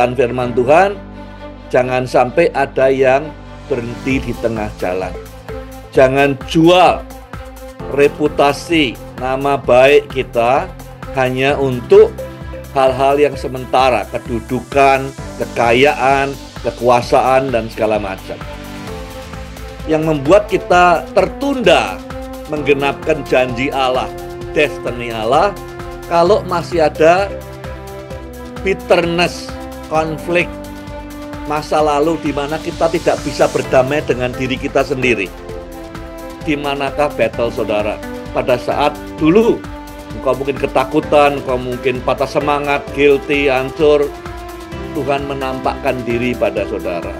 pesan firman Tuhan, jangan sampai ada yang berhenti di tengah jalan. Jangan jual reputasi nama baik kita hanya untuk hal-hal yang sementara, kedudukan, kekayaan, kekuasaan, dan segala macam. Yang membuat kita tertunda menggenapkan janji Allah, destiny Allah, kalau masih ada bitterness konflik masa lalu di mana kita tidak bisa berdamai dengan diri kita sendiri. Di manakah battle saudara? Pada saat dulu engkau mungkin ketakutan, engkau mungkin patah semangat, guilty, hancur, Tuhan menampakkan diri pada saudara.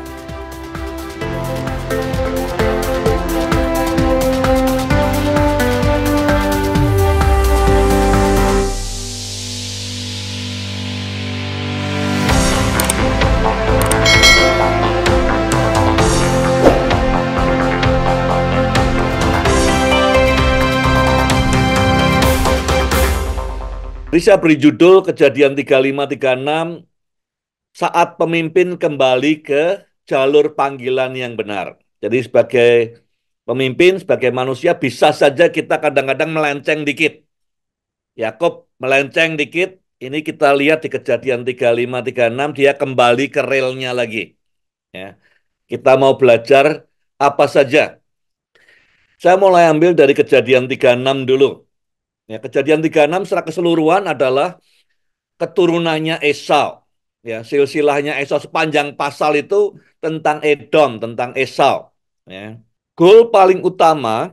Jadi saya beri judul kejadian 3536 saat pemimpin kembali ke jalur panggilan yang benar. Jadi sebagai pemimpin, sebagai manusia bisa saja kita kadang-kadang melenceng dikit. Yakob melenceng dikit, ini kita lihat di kejadian 3536 dia kembali ke relnya lagi. Ya. Kita mau belajar apa saja. Saya mulai ambil dari kejadian 36 dulu. Ya, kejadian 36 secara keseluruhan adalah keturunannya Esau. Ya, silsilahnya Esau sepanjang pasal itu tentang Edom, tentang Esau. Ya. Goal paling utama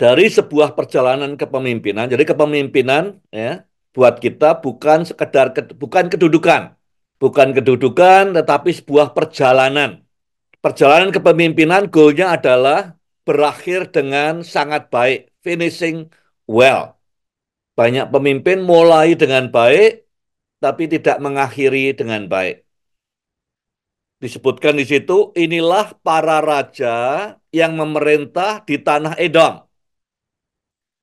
dari sebuah perjalanan kepemimpinan. Jadi kepemimpinan ya buat kita bukan sekedar bukan kedudukan, bukan kedudukan tetapi sebuah perjalanan. Perjalanan kepemimpinan goalnya adalah berakhir dengan sangat baik, finishing well. Banyak pemimpin mulai dengan baik, tapi tidak mengakhiri dengan baik. Disebutkan di situ, inilah para raja yang memerintah di tanah Edom.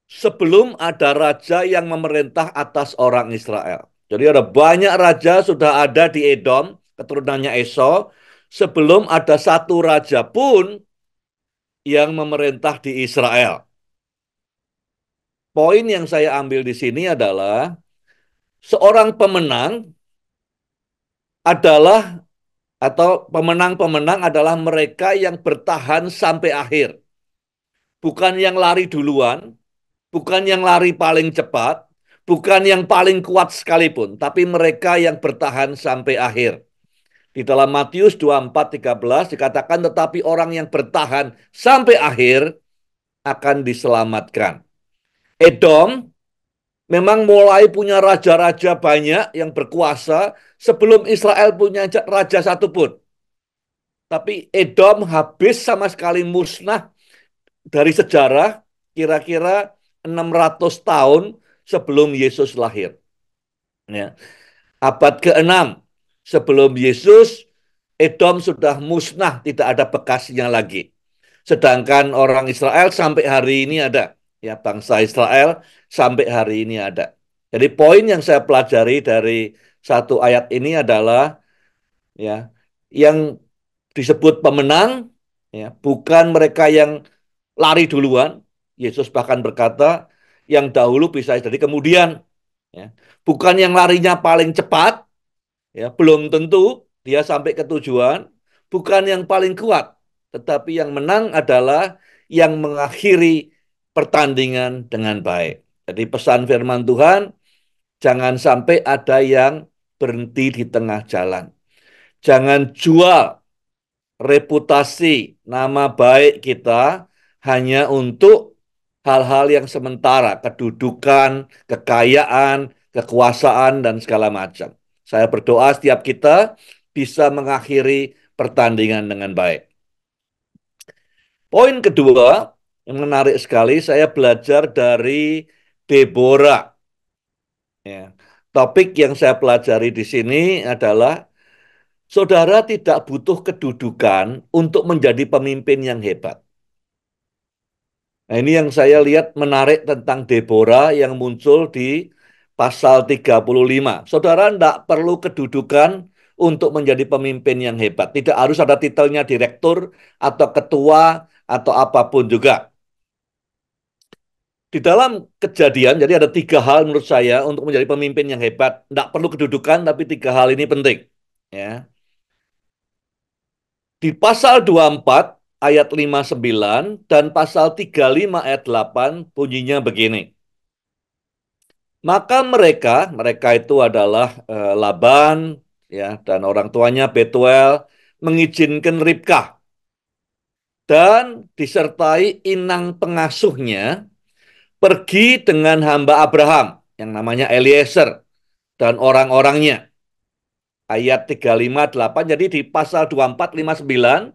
Sebelum ada raja yang memerintah atas orang Israel. Jadi ada banyak raja sudah ada di Edom, keturunannya Esau, sebelum ada satu raja pun yang memerintah di Israel poin yang saya ambil di sini adalah seorang pemenang adalah atau pemenang-pemenang adalah mereka yang bertahan sampai akhir. Bukan yang lari duluan, bukan yang lari paling cepat, bukan yang paling kuat sekalipun, tapi mereka yang bertahan sampai akhir. Di dalam Matius 24:13 dikatakan tetapi orang yang bertahan sampai akhir akan diselamatkan. Edom memang mulai punya raja-raja banyak yang berkuasa sebelum Israel punya raja satu pun. Tapi Edom habis sama sekali musnah dari sejarah kira-kira 600 tahun sebelum Yesus lahir. Ya. Abad ke-6 sebelum Yesus Edom sudah musnah, tidak ada bekasnya lagi. Sedangkan orang Israel sampai hari ini ada ya bangsa Israel sampai hari ini ada. Jadi poin yang saya pelajari dari satu ayat ini adalah ya yang disebut pemenang ya bukan mereka yang lari duluan. Yesus bahkan berkata yang dahulu bisa jadi kemudian ya. Bukan yang larinya paling cepat ya belum tentu dia sampai ke tujuan, bukan yang paling kuat, tetapi yang menang adalah yang mengakhiri pertandingan dengan baik. Jadi pesan firman Tuhan, jangan sampai ada yang berhenti di tengah jalan. Jangan jual reputasi nama baik kita hanya untuk hal-hal yang sementara, kedudukan, kekayaan, kekuasaan, dan segala macam. Saya berdoa setiap kita bisa mengakhiri pertandingan dengan baik. Poin kedua, menarik sekali. Saya belajar dari Deborah. Ya. Topik yang saya pelajari di sini adalah saudara tidak butuh kedudukan untuk menjadi pemimpin yang hebat. Nah, ini yang saya lihat menarik tentang Deborah yang muncul di pasal 35. Saudara tidak perlu kedudukan untuk menjadi pemimpin yang hebat. Tidak harus ada titelnya direktur atau ketua atau apapun juga di dalam kejadian, jadi ada tiga hal menurut saya untuk menjadi pemimpin yang hebat. Tidak perlu kedudukan, tapi tiga hal ini penting. Ya. Di pasal 24 ayat 59 dan pasal 35 ayat 8 bunyinya begini. Maka mereka, mereka itu adalah e, Laban ya dan orang tuanya Betuel mengizinkan Ribka dan disertai inang pengasuhnya pergi dengan hamba Abraham yang namanya Eliezer dan orang-orangnya. Ayat 358 jadi di pasal 2459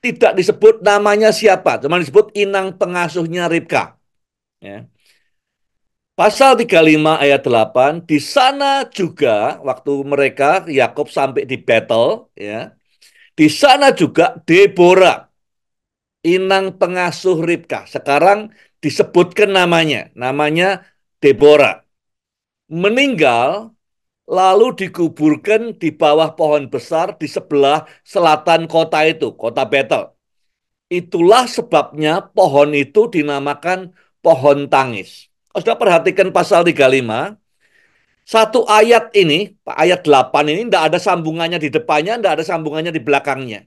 tidak disebut namanya siapa, cuma disebut inang pengasuhnya Ribka. Ya. Pasal 35 ayat 8 di sana juga waktu mereka Yakob sampai di battle ya. Di sana juga Deborah inang pengasuh Ribka. Sekarang disebutkan namanya, namanya Deborah. Meninggal lalu dikuburkan di bawah pohon besar di sebelah selatan kota itu, kota Betel. Itulah sebabnya pohon itu dinamakan pohon tangis. Oh, sudah perhatikan pasal 35. Satu ayat ini, ayat 8 ini tidak ada sambungannya di depannya, tidak ada sambungannya di belakangnya.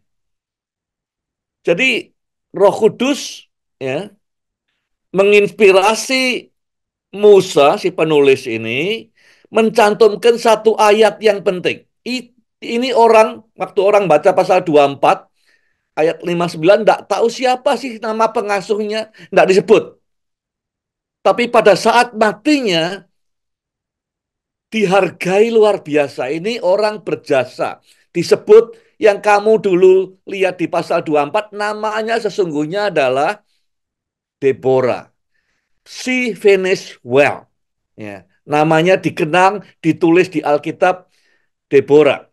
Jadi Roh Kudus ya menginspirasi Musa si penulis ini mencantumkan satu ayat yang penting. Ini orang waktu orang baca pasal 24 ayat 59 tidak tahu siapa sih nama pengasuhnya, tidak disebut. Tapi pada saat matinya dihargai luar biasa. Ini orang berjasa. Disebut yang kamu dulu lihat di pasal 24 namanya sesungguhnya adalah Deborah. She finished well. Ya, namanya dikenang, ditulis di Alkitab Deborah.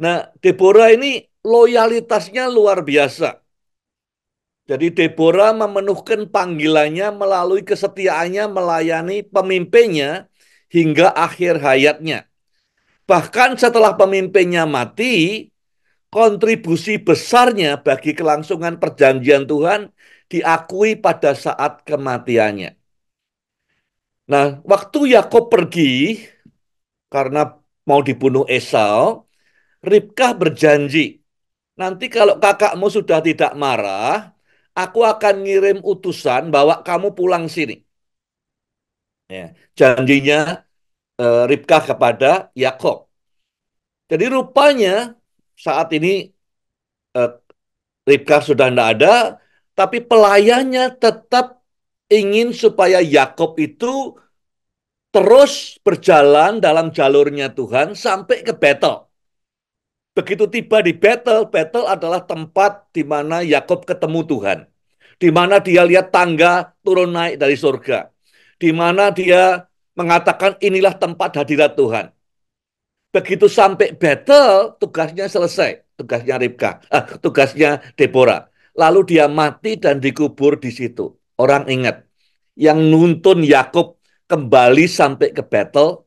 Nah, Deborah ini loyalitasnya luar biasa. Jadi Deborah memenuhkan panggilannya melalui kesetiaannya melayani pemimpinnya hingga akhir hayatnya. Bahkan setelah pemimpinnya mati, kontribusi besarnya bagi kelangsungan perjanjian Tuhan diakui pada saat kematiannya. Nah, waktu Yakob pergi karena mau dibunuh Esau, Ribkah berjanji, nanti kalau kakakmu sudah tidak marah, aku akan ngirim utusan bawa kamu pulang sini. Ya, janjinya e, Ribkah kepada Yakob. Jadi rupanya saat ini e, Ribkah sudah tidak ada, tapi pelayannya tetap ingin supaya Yakob itu terus berjalan dalam jalurnya Tuhan sampai ke Betel. Begitu tiba di Betel, Betel adalah tempat di mana Yakob ketemu Tuhan. Di mana dia lihat tangga turun naik dari surga. Di mana dia mengatakan inilah tempat hadirat Tuhan. Begitu sampai Betel, tugasnya selesai. Tugasnya Ribka, eh, tugasnya Deborah. Lalu dia mati dan dikubur di situ. Orang ingat yang nuntun Yakub kembali sampai ke Betel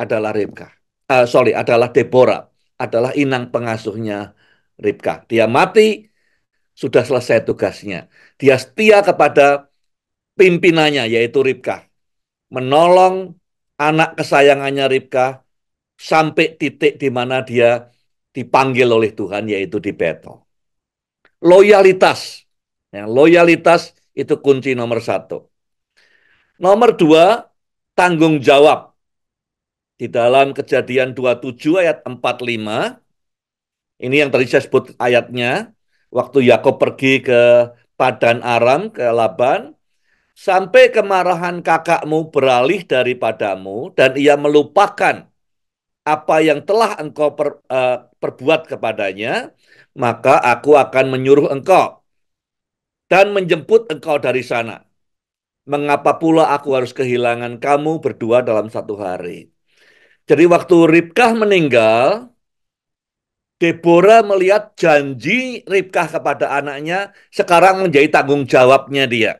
adalah Ribka. Uh, sorry, adalah Deborah, adalah inang pengasuhnya Ribka. Dia mati, sudah selesai tugasnya. Dia setia kepada pimpinannya, yaitu Ribka. Menolong anak kesayangannya Ribka sampai titik di mana dia dipanggil oleh Tuhan, yaitu di Betel loyalitas. Ya, loyalitas itu kunci nomor satu. Nomor dua, tanggung jawab. Di dalam kejadian 27 ayat 45, ini yang tadi saya sebut ayatnya, waktu Yakob pergi ke Padan Aram, ke Laban, sampai kemarahan kakakmu beralih daripadamu dan ia melupakan apa yang telah engkau per, uh, perbuat kepadanya maka aku akan menyuruh engkau dan menjemput engkau dari sana. Mengapa pula aku harus kehilangan kamu berdua dalam satu hari? Jadi waktu Ribkah meninggal, Deborah melihat janji Ribkah kepada anaknya sekarang menjadi tanggung jawabnya dia.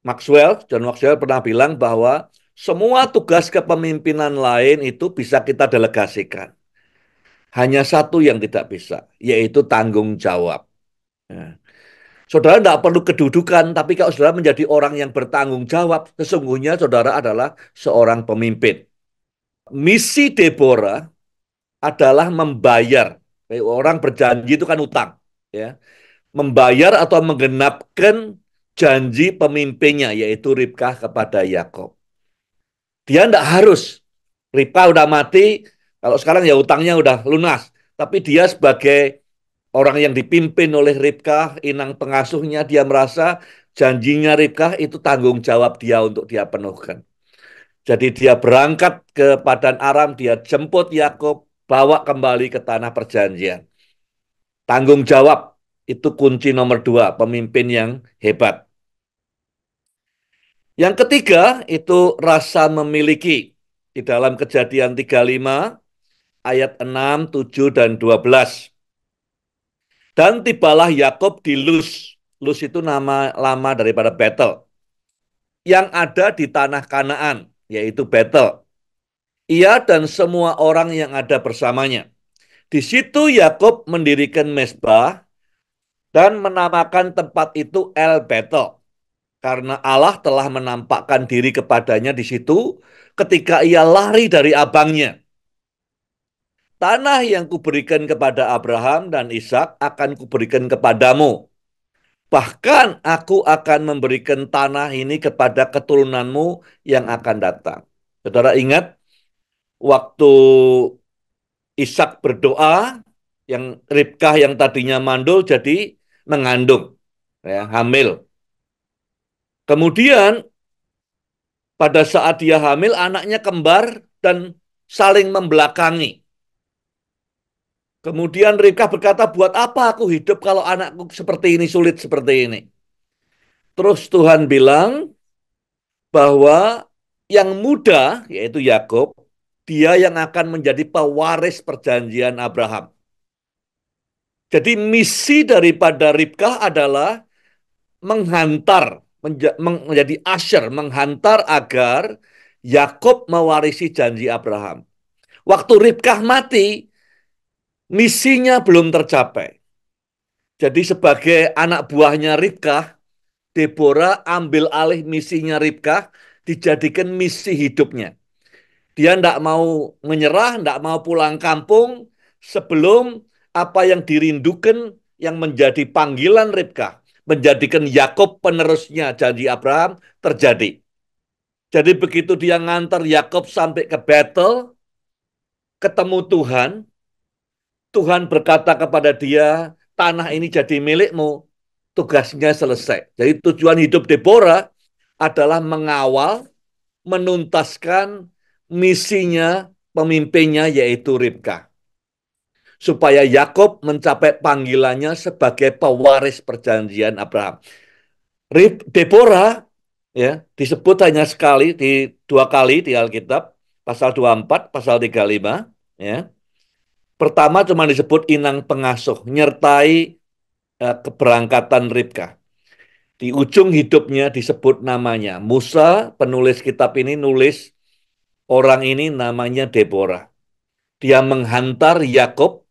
Maxwell, John Maxwell pernah bilang bahwa semua tugas kepemimpinan lain itu bisa kita delegasikan. Hanya satu yang tidak bisa, yaitu tanggung jawab. Ya. Saudara tidak perlu kedudukan, tapi kalau saudara menjadi orang yang bertanggung jawab, sesungguhnya saudara adalah seorang pemimpin. Misi Deborah adalah membayar. Eh, orang berjanji itu kan utang. ya Membayar atau menggenapkan janji pemimpinnya, yaitu Ribkah kepada Yakob. Dia tidak harus. Ribkah udah mati, kalau sekarang ya utangnya udah lunas, tapi dia sebagai orang yang dipimpin oleh Ribka inang pengasuhnya, dia merasa janjinya Ribka itu tanggung jawab dia untuk dia penuhkan. Jadi dia berangkat ke Padan Aram, dia jemput Yakob bawa kembali ke tanah perjanjian. Tanggung jawab itu kunci nomor dua, pemimpin yang hebat. Yang ketiga itu rasa memiliki. Di dalam kejadian 35, ayat 6, 7, dan 12. Dan tibalah Yakob di Luz. Luz itu nama lama daripada Betel. Yang ada di tanah Kanaan, yaitu Betel. Ia dan semua orang yang ada bersamanya. Di situ Yakob mendirikan mesbah dan menamakan tempat itu El Betel. Karena Allah telah menampakkan diri kepadanya di situ ketika ia lari dari abangnya. Tanah yang kuberikan kepada Abraham dan Ishak akan kuberikan kepadamu. Bahkan aku akan memberikan tanah ini kepada keturunanmu yang akan datang. Saudara ingat waktu Ishak berdoa yang Ribkah yang tadinya mandul jadi mengandung ya, hamil. Kemudian pada saat dia hamil anaknya kembar dan saling membelakangi. Kemudian Rika berkata, buat apa aku hidup kalau anakku seperti ini, sulit seperti ini. Terus Tuhan bilang bahwa yang muda, yaitu Yakub, dia yang akan menjadi pewaris perjanjian Abraham. Jadi misi daripada Ribkah adalah menghantar, menjadi Asher, menghantar agar Yakub mewarisi janji Abraham. Waktu Ribkah mati, misinya belum tercapai. Jadi sebagai anak buahnya Ribka, Deborah ambil alih misinya Ribka dijadikan misi hidupnya. Dia tidak mau menyerah, tidak mau pulang kampung sebelum apa yang dirindukan yang menjadi panggilan Ribka menjadikan Yakob penerusnya janji Abraham terjadi. Jadi begitu dia ngantar Yakob sampai ke Bethel, ketemu Tuhan, Tuhan berkata kepada dia, tanah ini jadi milikmu, tugasnya selesai. Jadi tujuan hidup Deborah adalah mengawal, menuntaskan misinya pemimpinnya yaitu Ribka. Supaya Yakob mencapai panggilannya sebagai pewaris perjanjian Abraham. Rib, Deborah ya, disebut hanya sekali di dua kali di Alkitab, pasal 24, pasal 35 ya. Pertama cuma disebut inang pengasuh, nyertai eh, keberangkatan Ribka. Di ujung hidupnya disebut namanya. Musa penulis kitab ini nulis orang ini namanya Deborah. Dia menghantar Yakob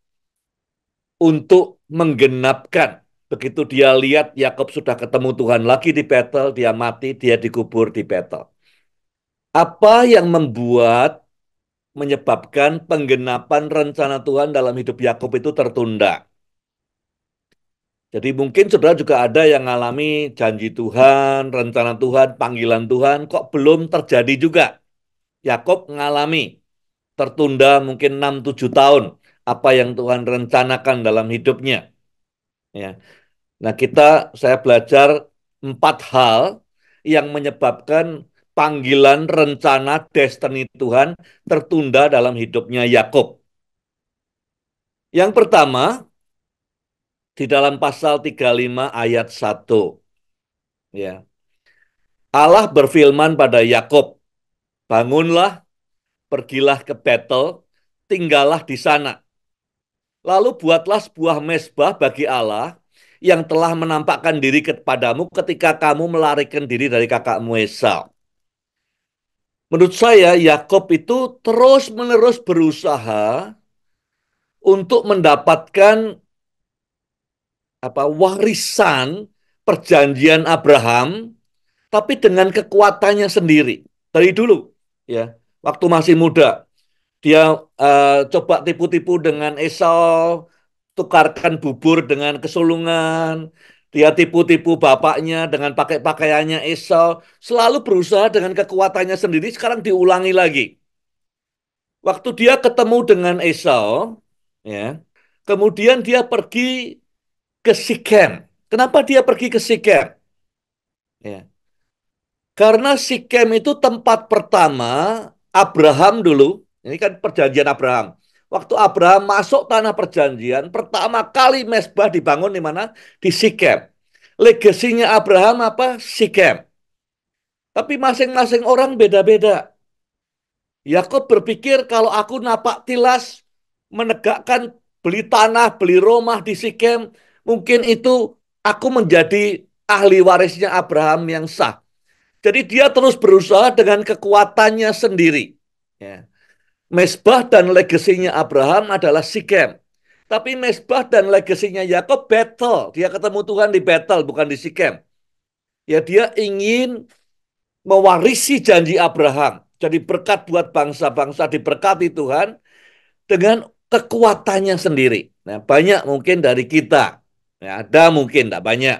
untuk menggenapkan. Begitu dia lihat Yakob sudah ketemu Tuhan lagi di Betel, dia mati, dia dikubur di Betel. Apa yang membuat menyebabkan penggenapan rencana Tuhan dalam hidup Yakub itu tertunda. Jadi mungkin saudara juga ada yang mengalami janji Tuhan, rencana Tuhan, panggilan Tuhan, kok belum terjadi juga. Yakob mengalami tertunda mungkin 6-7 tahun apa yang Tuhan rencanakan dalam hidupnya. Ya. Nah kita, saya belajar empat hal yang menyebabkan panggilan rencana destiny Tuhan tertunda dalam hidupnya Yakub. Yang pertama di dalam pasal 35 ayat 1. Ya. Allah berfirman pada Yakub, "Bangunlah, pergilah ke Betel, tinggallah di sana. Lalu buatlah sebuah mesbah bagi Allah yang telah menampakkan diri kepadamu ketika kamu melarikan diri dari kakakmu Esau." Menurut saya Yakob itu terus-menerus berusaha untuk mendapatkan apa warisan perjanjian Abraham tapi dengan kekuatannya sendiri. Dari dulu ya, waktu masih muda dia uh, coba tipu-tipu dengan Esau, tukarkan bubur dengan kesulungan, dia tipu-tipu bapaknya dengan pakai pakaiannya Esau. Selalu berusaha dengan kekuatannya sendiri. Sekarang diulangi lagi. Waktu dia ketemu dengan Esau, ya, kemudian dia pergi ke Sikem. Kenapa dia pergi ke Sikem? Ya. Karena Sikem itu tempat pertama Abraham dulu. Ini kan perjanjian Abraham. Waktu Abraham masuk tanah perjanjian, pertama kali mesbah dibangun di mana? Di Sikem. Legasinya Abraham apa? Sikem. Tapi masing-masing orang beda-beda. Yakob berpikir kalau aku napak tilas, menegakkan beli tanah, beli rumah di Sikem, mungkin itu aku menjadi ahli warisnya Abraham yang sah. Jadi dia terus berusaha dengan kekuatannya sendiri. Ya. Mesbah dan legasinya Abraham adalah Sikem. Tapi Mesbah dan legasinya Yakob battle. Dia ketemu Tuhan di battle, bukan di Sikem. Ya dia ingin mewarisi janji Abraham. Jadi berkat buat bangsa-bangsa diberkati Tuhan dengan kekuatannya sendiri. Nah, banyak mungkin dari kita. Ya, ada mungkin, tidak banyak.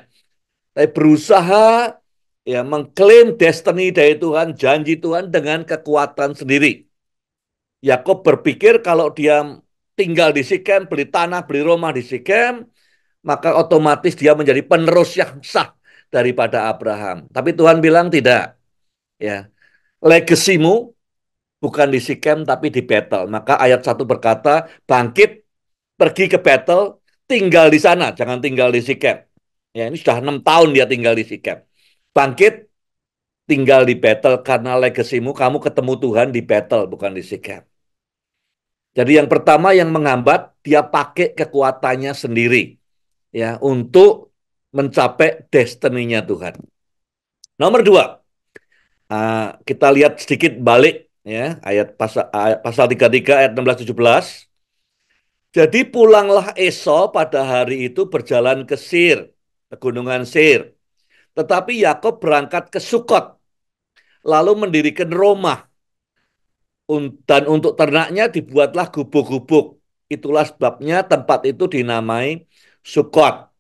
Tapi berusaha ya mengklaim destiny dari Tuhan, janji Tuhan dengan kekuatan sendiri. Yakob berpikir kalau dia tinggal di Sikem, beli tanah, beli rumah di Sikem, maka otomatis dia menjadi penerus yang sah daripada Abraham. Tapi Tuhan bilang tidak. Ya. Legasimu bukan di Sikem tapi di Betel. Maka ayat 1 berkata, bangkit, pergi ke Betel, tinggal di sana, jangan tinggal di Sikem. Ya, ini sudah enam tahun dia tinggal di Sikem. Bangkit, tinggal di Betel karena legasimu kamu ketemu Tuhan di Betel bukan di Sikem. Jadi yang pertama yang menghambat dia pakai kekuatannya sendiri ya untuk mencapai destininya Tuhan. Nomor dua, uh, kita lihat sedikit balik ya ayat pasal ayat pasal 33 ayat 16 17. Jadi pulanglah Esau pada hari itu berjalan ke Sir, ke gunungan Sir. Tetapi Yakob berangkat ke Sukot, lalu mendirikan rumah dan untuk ternaknya dibuatlah gubuk-gubuk. Itulah sebabnya tempat itu dinamai Sukot.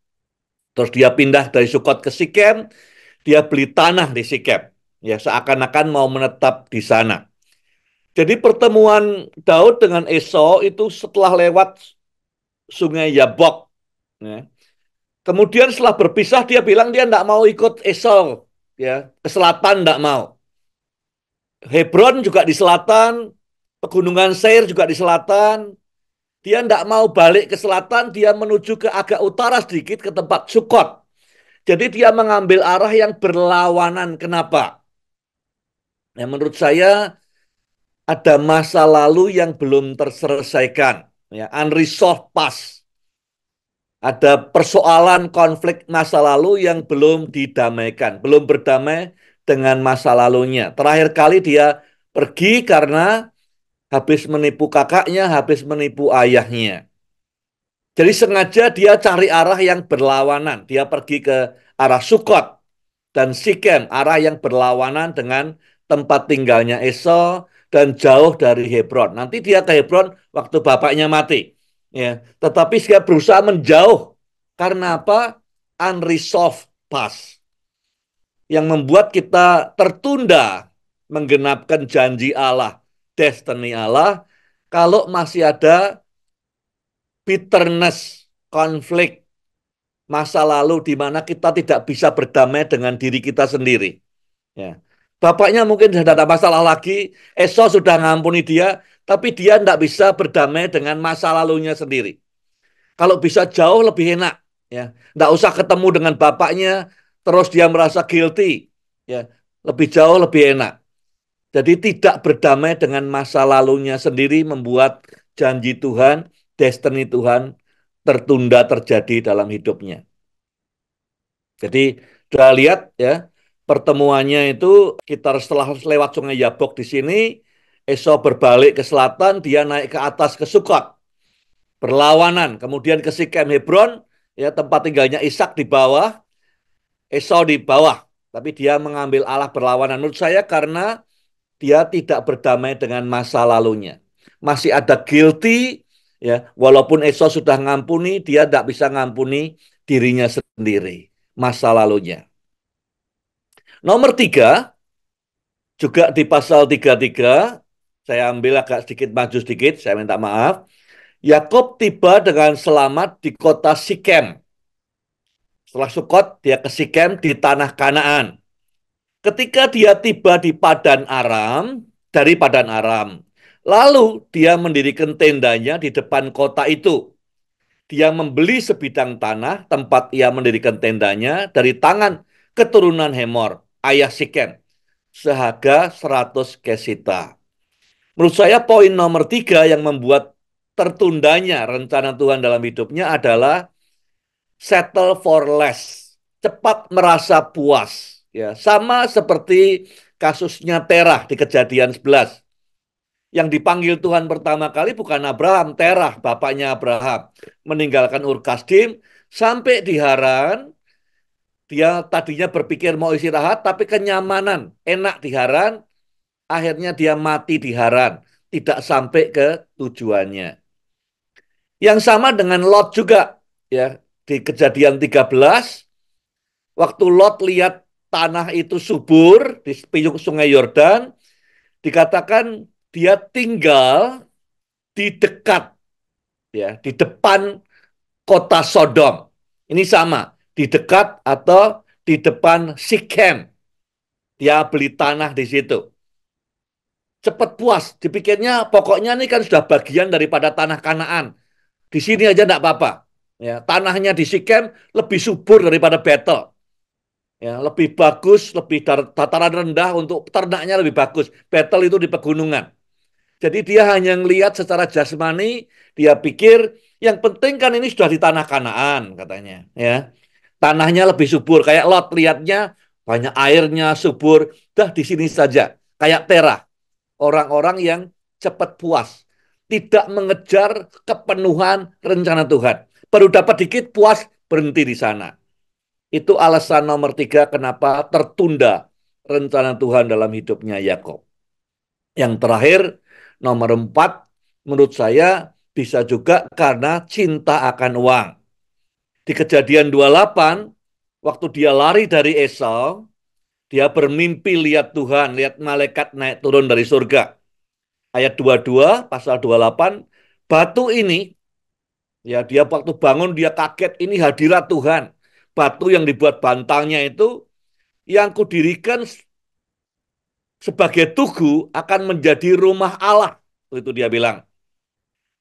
Terus dia pindah dari Sukot ke Sikem, dia beli tanah di Sikem. Ya, seakan-akan mau menetap di sana. Jadi pertemuan Daud dengan Esau itu setelah lewat sungai Yabok. Ya. Kemudian setelah berpisah dia bilang dia tidak mau ikut Esau ya ke selatan tidak mau. Hebron juga di selatan, pegunungan Seir juga di selatan. Dia tidak mau balik ke selatan, dia menuju ke agak utara sedikit ke tempat Sukot. Jadi dia mengambil arah yang berlawanan. Kenapa? Nah, menurut saya ada masa lalu yang belum terselesaikan, ya, unresolved past. Ada persoalan konflik masa lalu yang belum didamaikan, belum berdamai dengan masa lalunya. Terakhir kali dia pergi karena habis menipu kakaknya, habis menipu ayahnya. Jadi sengaja dia cari arah yang berlawanan. Dia pergi ke arah Sukot dan Sikem, arah yang berlawanan dengan tempat tinggalnya Esau dan jauh dari Hebron. Nanti dia ke Hebron waktu bapaknya mati. Ya, tetapi dia berusaha menjauh karena apa? Unresolved past yang membuat kita tertunda menggenapkan janji Allah, destiny Allah, kalau masih ada bitterness, konflik, masa lalu di mana kita tidak bisa berdamai dengan diri kita sendiri. Ya. Bapaknya mungkin sudah ada masalah lagi, esok sudah ngampuni dia, tapi dia tidak bisa berdamai dengan masa lalunya sendiri. Kalau bisa jauh lebih enak, ya. Tidak usah ketemu dengan bapaknya, terus dia merasa guilty, ya lebih jauh lebih enak. Jadi tidak berdamai dengan masa lalunya sendiri membuat janji Tuhan, destiny Tuhan tertunda terjadi dalam hidupnya. Jadi sudah lihat ya pertemuannya itu kita setelah lewat sungai Yabok di sini, Esau berbalik ke selatan, dia naik ke atas ke Sukot, berlawanan, kemudian ke Sikem Hebron, ya tempat tinggalnya Ishak di bawah, Esau di bawah, tapi dia mengambil Allah berlawanan. Menurut saya karena dia tidak berdamai dengan masa lalunya. Masih ada guilty, ya walaupun Esau sudah ngampuni, dia tidak bisa ngampuni dirinya sendiri, masa lalunya. Nomor tiga, juga di pasal 33, saya ambil agak sedikit maju sedikit, saya minta maaf. Yakob tiba dengan selamat di kota Sikem setelah Sukot, dia ke Sikem di tanah Kanaan. Ketika dia tiba di Padan Aram, dari Padan Aram, lalu dia mendirikan tendanya di depan kota itu. Dia membeli sebidang tanah tempat ia mendirikan tendanya dari tangan keturunan Hemor, ayah Sikem, seharga 100 kesita. Menurut saya poin nomor tiga yang membuat tertundanya rencana Tuhan dalam hidupnya adalah settle for less, cepat merasa puas. Ya, sama seperti kasusnya Terah di kejadian 11. Yang dipanggil Tuhan pertama kali bukan Abraham, Terah, bapaknya Abraham. Meninggalkan Ur sampai di Haran, dia tadinya berpikir mau istirahat, tapi kenyamanan, enak di Haran, akhirnya dia mati di Haran, tidak sampai ke tujuannya. Yang sama dengan Lot juga, ya di kejadian 13 waktu Lot lihat tanah itu subur di sepiuk sungai Yordan dikatakan dia tinggal di dekat ya di depan kota Sodom. Ini sama di dekat atau di depan Sikhem. Dia beli tanah di situ. Cepat puas. Dipikirnya pokoknya ini kan sudah bagian daripada tanah Kanaan. Di sini aja tidak apa-apa. Ya, tanahnya di Sikem lebih subur daripada Betel. Ya, lebih bagus, lebih dataran rendah untuk ternaknya lebih bagus. Betel itu di pegunungan. Jadi dia hanya melihat secara jasmani, dia pikir yang penting kan ini sudah di tanah Kanaan katanya, ya. Tanahnya lebih subur kayak Lot lihatnya banyak airnya subur, dah di sini saja kayak Terah. Orang-orang yang cepat puas tidak mengejar kepenuhan rencana Tuhan. Baru dapat dikit puas, berhenti di sana. Itu alasan nomor tiga kenapa tertunda rencana Tuhan dalam hidupnya Yakob. Yang terakhir, nomor empat, menurut saya bisa juga karena cinta akan uang. Di kejadian 28, waktu dia lari dari Esau, dia bermimpi lihat Tuhan, lihat malaikat naik turun dari surga ayat 22 pasal 28 batu ini ya dia waktu bangun dia kaget ini hadirat Tuhan. Batu yang dibuat bantangnya itu yang kudirikan sebagai tugu akan menjadi rumah Allah. Itu dia bilang.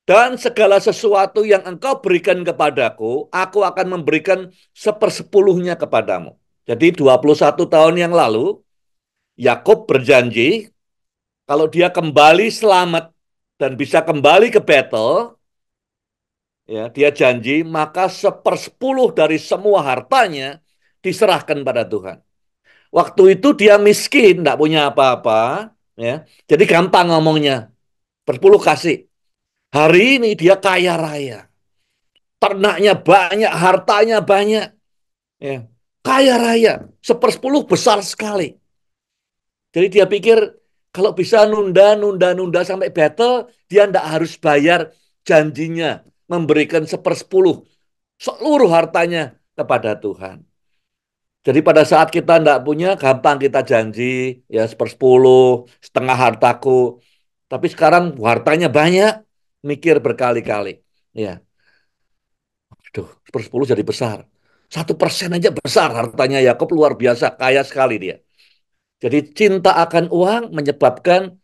Dan segala sesuatu yang engkau berikan kepadaku, aku akan memberikan sepersepuluhnya kepadamu. Jadi 21 tahun yang lalu, Yakub berjanji kalau dia kembali selamat dan bisa kembali ke battle, ya dia janji maka sepersepuluh dari semua hartanya diserahkan pada Tuhan. Waktu itu dia miskin, tidak punya apa-apa, ya. Jadi gampang ngomongnya, berpuluh kasih. Hari ini dia kaya raya, ternaknya banyak, hartanya banyak, ya. kaya raya, sepersepuluh besar sekali. Jadi dia pikir kalau bisa nunda, nunda, nunda sampai battle, dia tidak harus bayar janjinya. Memberikan sepersepuluh seluruh hartanya kepada Tuhan. Jadi pada saat kita tidak punya, gampang kita janji, ya sepersepuluh, setengah hartaku. Tapi sekarang hartanya banyak, mikir berkali-kali. Ya. Aduh, sepersepuluh jadi besar. Satu persen aja besar hartanya Yakob luar biasa, kaya sekali dia. Jadi cinta akan uang menyebabkan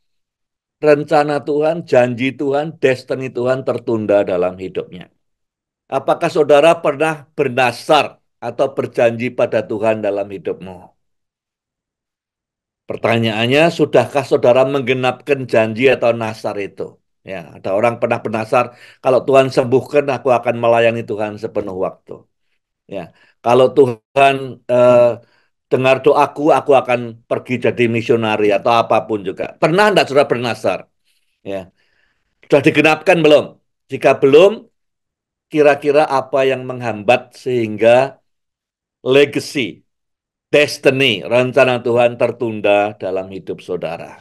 rencana Tuhan, janji Tuhan, destiny Tuhan tertunda dalam hidupnya. Apakah saudara pernah bernasar atau berjanji pada Tuhan dalam hidupmu? Pertanyaannya, sudahkah saudara menggenapkan janji atau nasar itu? Ya, ada orang pernah bernasar, kalau Tuhan sembuhkan, aku akan melayani Tuhan sepenuh waktu. Ya, kalau Tuhan eh, dengar doaku, aku akan pergi jadi misionari atau apapun juga. Pernah enggak sudah bernasar? Ya. Sudah digenapkan belum? Jika belum, kira-kira apa yang menghambat sehingga legacy, destiny, rencana Tuhan tertunda dalam hidup saudara?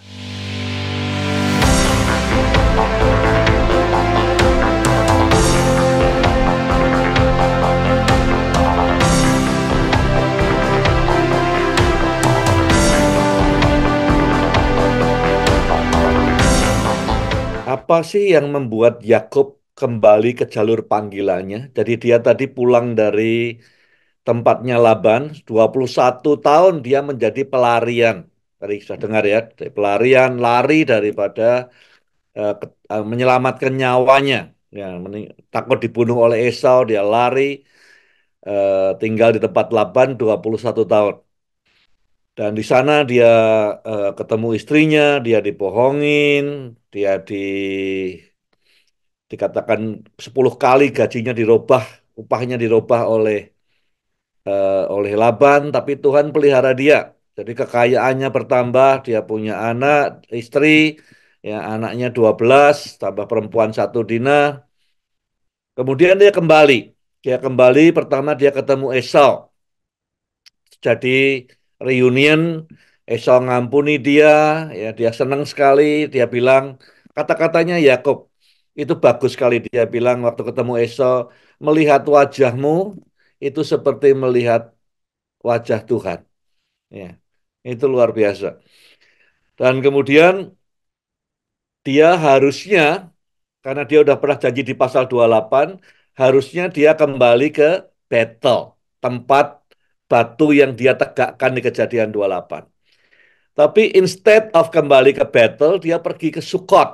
Apa sih yang membuat Yakub kembali ke jalur panggilannya? Jadi dia tadi pulang dari tempatnya Laban, 21 tahun dia menjadi pelarian. Tadi sudah dengar ya, pelarian lari daripada eh, eh, menyelamatkan nyawanya. Ya, takut dibunuh oleh Esau, dia lari uh, tinggal di tempat Laban 21 tahun. Dan di sana dia uh, ketemu istrinya, dia dibohongin, dia di dikatakan 10 kali gajinya dirubah, upahnya dirubah oleh uh, oleh Laban, tapi Tuhan pelihara dia. Jadi kekayaannya bertambah, dia punya anak, istri, ya anaknya 12, tambah perempuan satu Dina. Kemudian dia kembali. Dia kembali pertama dia ketemu Esau. Jadi reunion Esau ngampuni dia, ya dia senang sekali, dia bilang kata-katanya Yakub itu bagus sekali dia bilang waktu ketemu Esau, melihat wajahmu itu seperti melihat wajah Tuhan. Ya, itu luar biasa. Dan kemudian dia harusnya karena dia sudah pernah janji di pasal 28, harusnya dia kembali ke Betel, tempat batu yang dia tegakkan di kejadian 28. Tapi instead of kembali ke battle, dia pergi ke Sukot.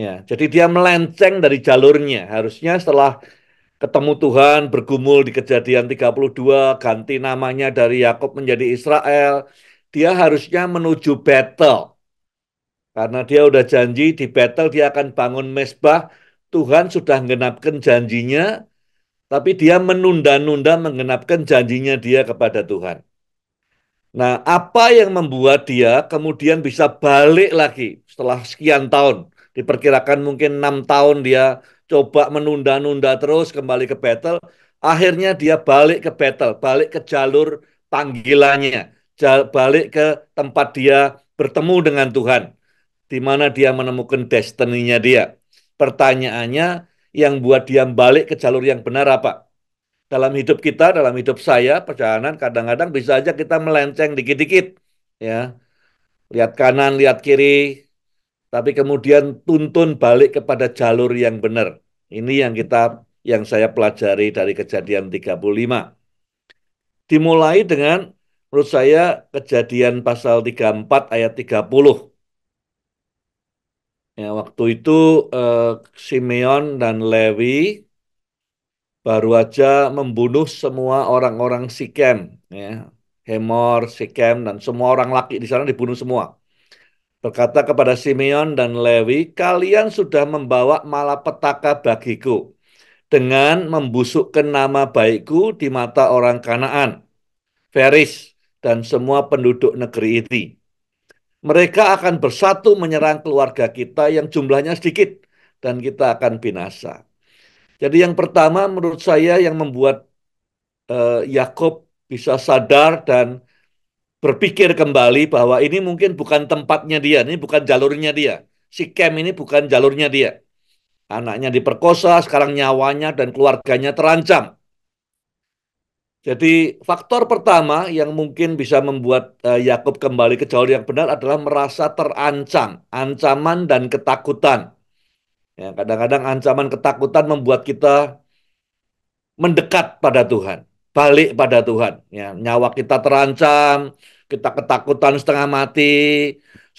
Ya, jadi dia melenceng dari jalurnya. Harusnya setelah ketemu Tuhan, bergumul di kejadian 32, ganti namanya dari Yakob menjadi Israel, dia harusnya menuju battle. Karena dia udah janji di battle dia akan bangun mesbah, Tuhan sudah menggenapkan janjinya, tapi dia menunda-nunda menggenapkan janjinya dia kepada Tuhan. Nah, apa yang membuat dia kemudian bisa balik lagi setelah sekian tahun? Diperkirakan mungkin enam tahun dia coba menunda-nunda terus kembali ke battle. Akhirnya dia balik ke battle, balik ke jalur panggilannya, balik ke tempat dia bertemu dengan Tuhan. Di mana dia menemukan destininya dia. Pertanyaannya yang buat dia balik ke jalur yang benar apa? dalam hidup kita, dalam hidup saya, perjalanan kadang-kadang bisa aja kita melenceng dikit-dikit, ya. Lihat kanan, lihat kiri, tapi kemudian tuntun balik kepada jalur yang benar. Ini yang kita yang saya pelajari dari kejadian 35. Dimulai dengan menurut saya kejadian pasal 34 ayat 30. Ya, waktu itu uh, Simeon dan Lewi baru aja membunuh semua orang-orang Sikem, ya. Hemor, Sikem, dan semua orang laki di sana dibunuh semua. Berkata kepada Simeon dan Lewi, kalian sudah membawa malapetaka bagiku dengan membusukkan nama baikku di mata orang Kanaan, Feris, dan semua penduduk negeri itu. Mereka akan bersatu menyerang keluarga kita yang jumlahnya sedikit, dan kita akan binasa. Jadi yang pertama menurut saya yang membuat uh, Yakob bisa sadar dan berpikir kembali bahwa ini mungkin bukan tempatnya dia, ini bukan jalurnya dia. Si Kem ini bukan jalurnya dia. Anaknya diperkosa, sekarang nyawanya dan keluarganya terancam. Jadi faktor pertama yang mungkin bisa membuat uh, eh, Yakub kembali ke jalur yang benar adalah merasa terancam, ancaman dan ketakutan. Ya, kadang-kadang ancaman ketakutan membuat kita mendekat pada Tuhan, balik pada Tuhan. Ya, nyawa kita terancam, kita ketakutan setengah mati,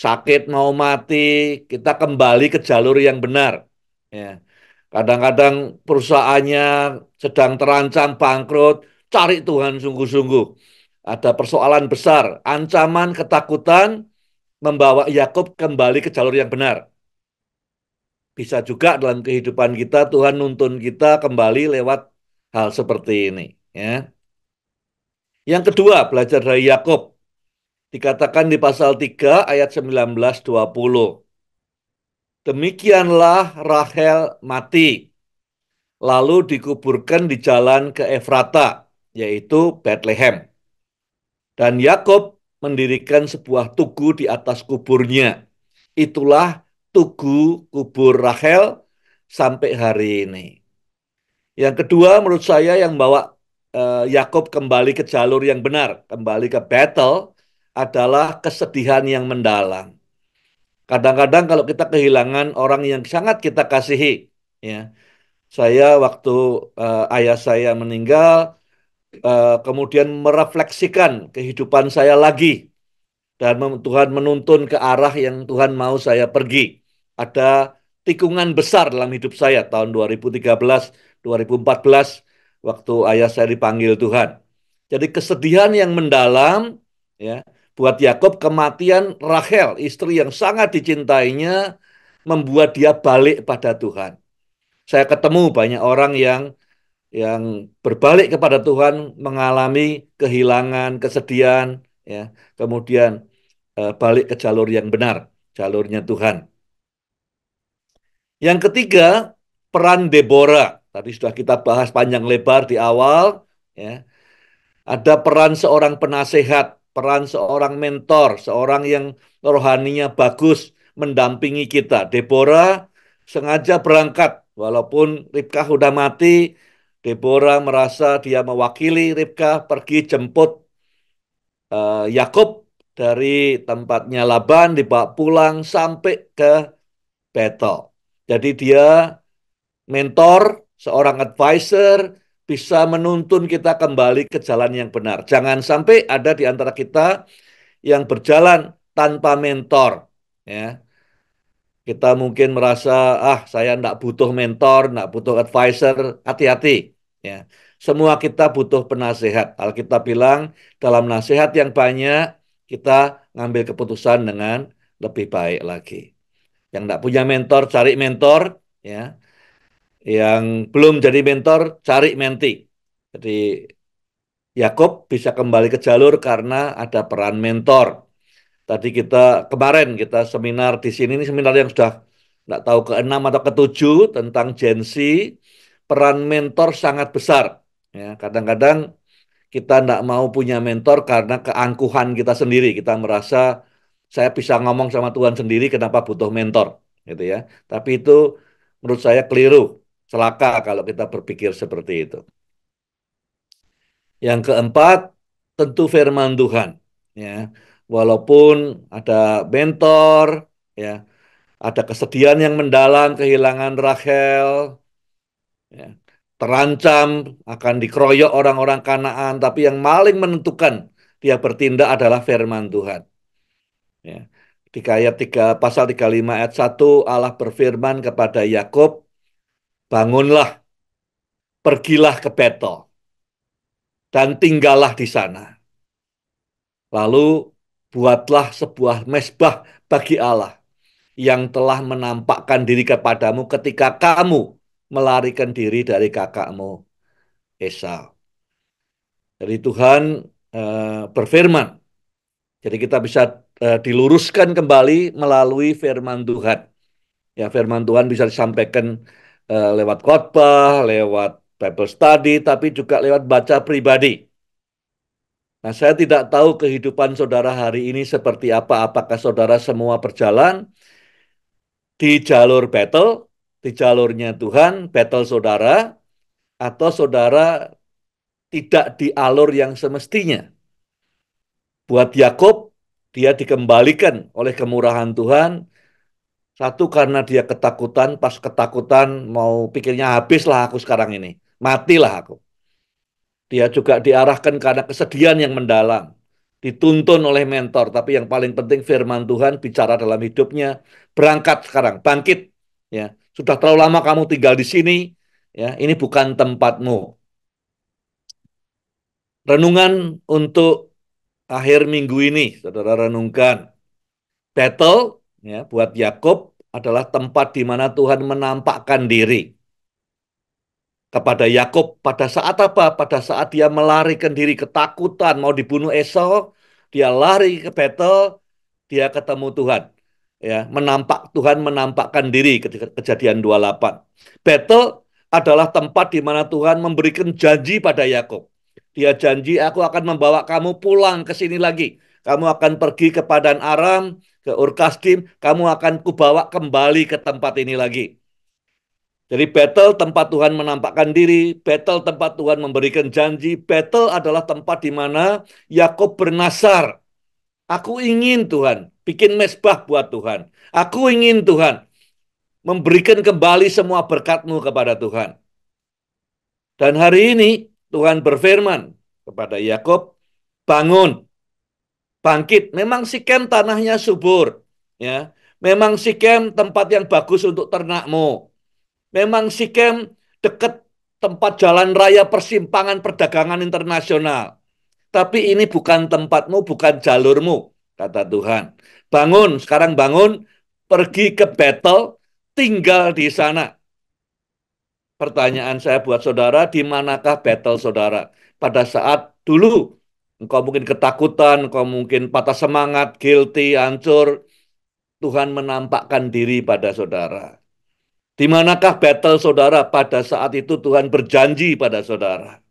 sakit mau mati, kita kembali ke jalur yang benar. Ya. Kadang-kadang perusahaannya sedang terancam bangkrut, cari Tuhan sungguh-sungguh. Ada persoalan besar, ancaman ketakutan membawa Yakub kembali ke jalur yang benar bisa juga dalam kehidupan kita Tuhan nuntun kita kembali lewat hal seperti ini ya. Yang kedua, belajar dari Yakob Dikatakan di pasal 3 ayat 19 20. Demikianlah Rahel mati lalu dikuburkan di jalan ke Efrata yaitu Bethlehem. Dan Yakob mendirikan sebuah tugu di atas kuburnya. Itulah tugu kubur Rahel sampai hari ini. Yang kedua menurut saya yang bawa eh, Yakob kembali ke jalur yang benar, kembali ke battle adalah kesedihan yang mendalam. Kadang-kadang kalau kita kehilangan orang yang sangat kita kasihi, ya. Saya waktu uh, ayah saya meninggal uh, kemudian merefleksikan kehidupan saya lagi dan Tuhan menuntun ke arah yang Tuhan mau saya pergi ada tikungan besar dalam hidup saya tahun 2013, 2014 waktu ayah saya dipanggil Tuhan. Jadi kesedihan yang mendalam ya buat Yakob kematian Rahel, istri yang sangat dicintainya membuat dia balik pada Tuhan. Saya ketemu banyak orang yang yang berbalik kepada Tuhan mengalami kehilangan, kesedihan ya, kemudian eh, balik ke jalur yang benar, jalurnya Tuhan. Yang ketiga, peran Deborah. Tadi sudah kita bahas panjang lebar di awal. Ya. Ada peran seorang penasehat, peran seorang mentor, seorang yang rohaninya bagus, mendampingi kita. Deborah sengaja berangkat, walaupun Ribka sudah mati, Deborah merasa dia mewakili Ribka pergi jemput uh, Yakub dari tempatnya Laban dibawa pulang sampai ke Betel. Jadi dia mentor, seorang advisor, bisa menuntun kita kembali ke jalan yang benar. Jangan sampai ada di antara kita yang berjalan tanpa mentor. Ya. Kita mungkin merasa, ah saya tidak butuh mentor, tidak butuh advisor, hati-hati. Ya. Semua kita butuh penasehat. Alkitab bilang, dalam nasihat yang banyak, kita ngambil keputusan dengan lebih baik lagi yang tidak punya mentor cari mentor ya yang belum jadi mentor cari menti jadi Yakob bisa kembali ke jalur karena ada peran mentor tadi kita kemarin kita seminar di sini ini seminar yang sudah tidak tahu ke enam atau ketujuh tentang jensi peran mentor sangat besar ya kadang-kadang kita tidak mau punya mentor karena keangkuhan kita sendiri kita merasa saya bisa ngomong sama Tuhan sendiri kenapa butuh mentor gitu ya. Tapi itu menurut saya keliru, celaka kalau kita berpikir seperti itu. Yang keempat, tentu firman Tuhan ya. Walaupun ada mentor ya, ada kesedihan yang mendalam kehilangan Rahel ya. Terancam akan dikeroyok orang-orang Kanaan, tapi yang paling menentukan dia bertindak adalah firman Tuhan. Ya. Di ayat 3 pasal 35 ayat 1 Allah berfirman kepada Yakub, "Bangunlah, pergilah ke Betel dan tinggallah di sana. Lalu buatlah sebuah mesbah bagi Allah yang telah menampakkan diri kepadamu ketika kamu melarikan diri dari kakakmu Esau." Jadi Tuhan e, berfirman. Jadi kita bisa uh, diluruskan kembali melalui firman Tuhan. Ya, firman Tuhan bisa disampaikan uh, lewat khotbah, lewat Bible study, tapi juga lewat baca pribadi. Nah, saya tidak tahu kehidupan saudara hari ini seperti apa. Apakah saudara semua berjalan di jalur battle, di jalurnya Tuhan, battle saudara, atau saudara tidak di alur yang semestinya. Buat Yakob, dia dikembalikan oleh kemurahan Tuhan. Satu karena dia ketakutan, pas ketakutan mau pikirnya habislah aku sekarang ini, matilah aku. Dia juga diarahkan karena kesedihan yang mendalam, dituntun oleh mentor, tapi yang paling penting firman Tuhan bicara dalam hidupnya, berangkat sekarang, bangkit ya. Sudah terlalu lama kamu tinggal di sini, ya. Ini bukan tempatmu. Renungan untuk akhir minggu ini, saudara renungkan. Betel ya, buat Yakub adalah tempat di mana Tuhan menampakkan diri kepada Yakub pada saat apa? Pada saat dia melarikan diri ketakutan mau dibunuh Esau, dia lari ke Betel, dia ketemu Tuhan. Ya, menampak Tuhan menampakkan diri ketika kejadian 28. Betel adalah tempat di mana Tuhan memberikan janji pada Yakub. Dia janji aku akan membawa kamu pulang ke sini lagi. Kamu akan pergi ke Padan Aram, ke Urkastim, kamu akan kubawa kembali ke tempat ini lagi. Jadi battle tempat Tuhan menampakkan diri, battle tempat Tuhan memberikan janji, battle adalah tempat di mana Yakob bernasar. Aku ingin Tuhan, bikin mesbah buat Tuhan. Aku ingin Tuhan, memberikan kembali semua berkatmu kepada Tuhan. Dan hari ini Tuhan berfirman kepada Yakob, bangun, bangkit. Memang Sikem tanahnya subur, ya. Memang Sikem tempat yang bagus untuk ternakmu. Memang Sikem dekat tempat jalan raya persimpangan perdagangan internasional. Tapi ini bukan tempatmu, bukan jalurmu, kata Tuhan. Bangun, sekarang bangun, pergi ke Betel, tinggal di sana. Pertanyaan saya buat saudara, di manakah battle saudara? Pada saat dulu engkau mungkin ketakutan, engkau mungkin patah semangat, guilty, hancur, Tuhan menampakkan diri pada saudara. Di manakah battle saudara pada saat itu Tuhan berjanji pada saudara?